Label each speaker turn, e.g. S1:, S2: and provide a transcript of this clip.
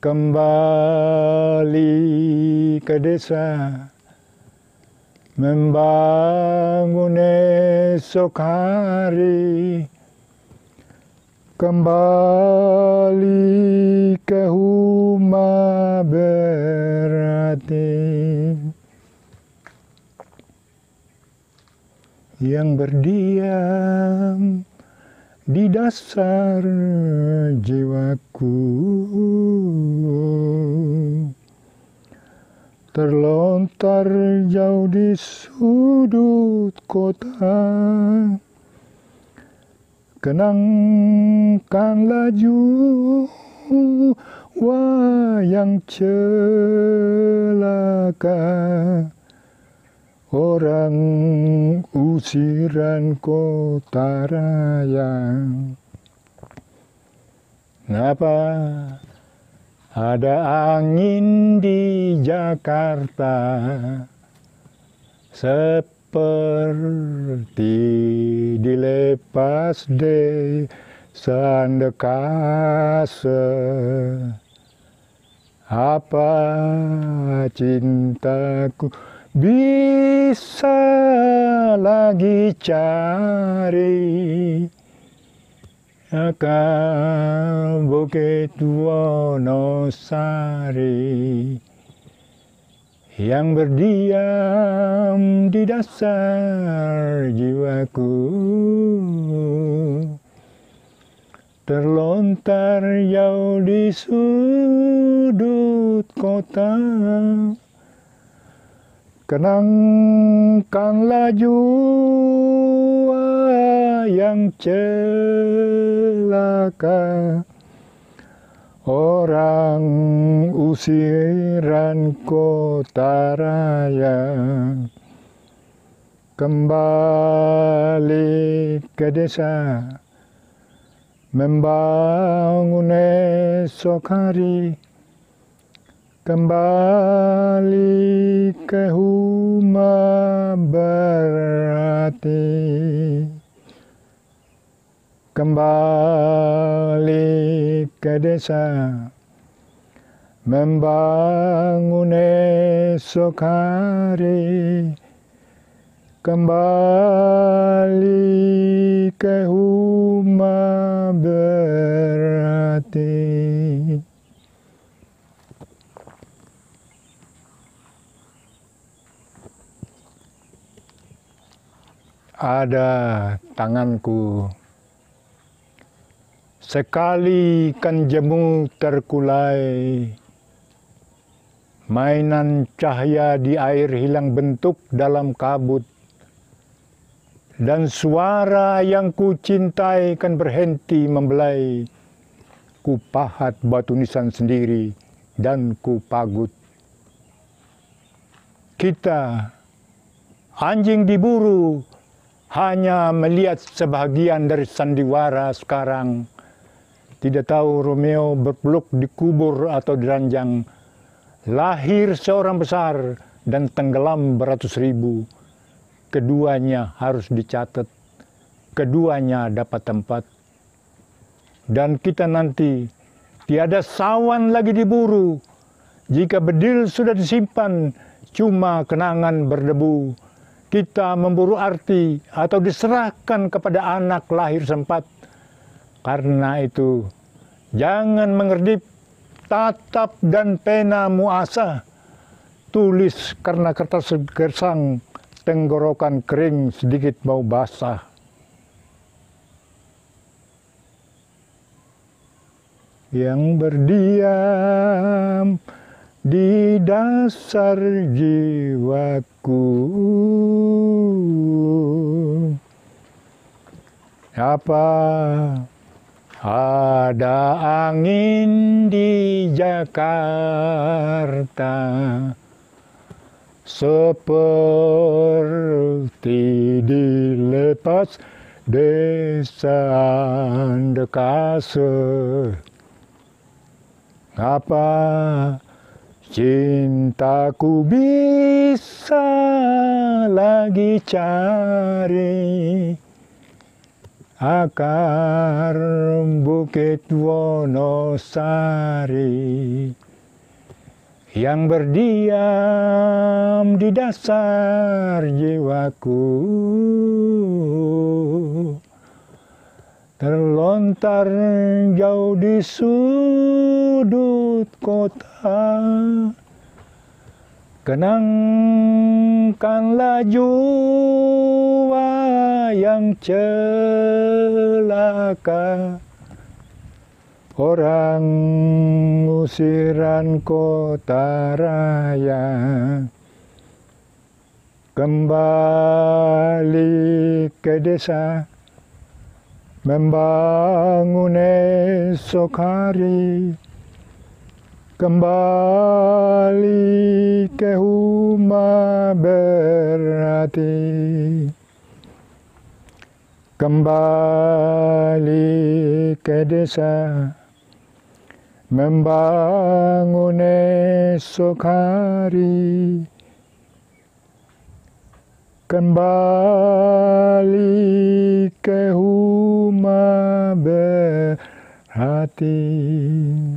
S1: kembali ke desa membangun esok hari kembali ke rumah berarti yang berdiam di dasar jiwaku terlontar jauh di sudut kota kenangkan laju wayang celaka orang usiran kota raya. Kenapa? Ada angin di Jakarta seperti dilepas dari sandekase. Apa cintaku? bisa lagi cari akan bukit Wonosari yang berdiam di dasar jiwaku terlontar jauh di sudut kota Kenangkanlah jua yang celaka Orang usiran kota raya Kembali ke desa Membangun esok hari kembali ke huma berarti kembali ke desa membangun esok hari kembali ke huma berarti ada tanganku. Sekali kan terkulai, mainan cahaya di air hilang bentuk dalam kabut, dan suara yang ku cintai kan berhenti membelai, Kupahat batu nisan sendiri dan kupagut. Kita, anjing diburu, hanya melihat sebahagian dari sandiwara sekarang. Tidak tahu Romeo berpeluk dikubur atau diranjang. Lahir seorang besar dan tenggelam beratus ribu. Keduanya harus dicatat. Keduanya dapat tempat. Dan kita nanti tiada sawan lagi diburu. Jika bedil sudah disimpan, cuma kenangan berdebu kita memburu arti atau diserahkan kepada anak lahir sempat. Karena itu, jangan mengerdip tatap dan pena muasa. Tulis karena kertas gersang, tenggorokan kering sedikit mau basah. Yang berdiam di dasar jiwaku Apa ada angin di Jakarta seperti dilepas desa dekase Apa cintaku bisa lagi cari? akar bukit Wonosari yang berdiam di dasar jiwaku terlontar jauh di sudut kota kenangkanlah jua yang celaka Orang usiran kota raya Kembali ke desa Membangun esok hari Kembali ke rumah berhati kembali ke desa membangun esok hari kembali ke rumah berhati. hati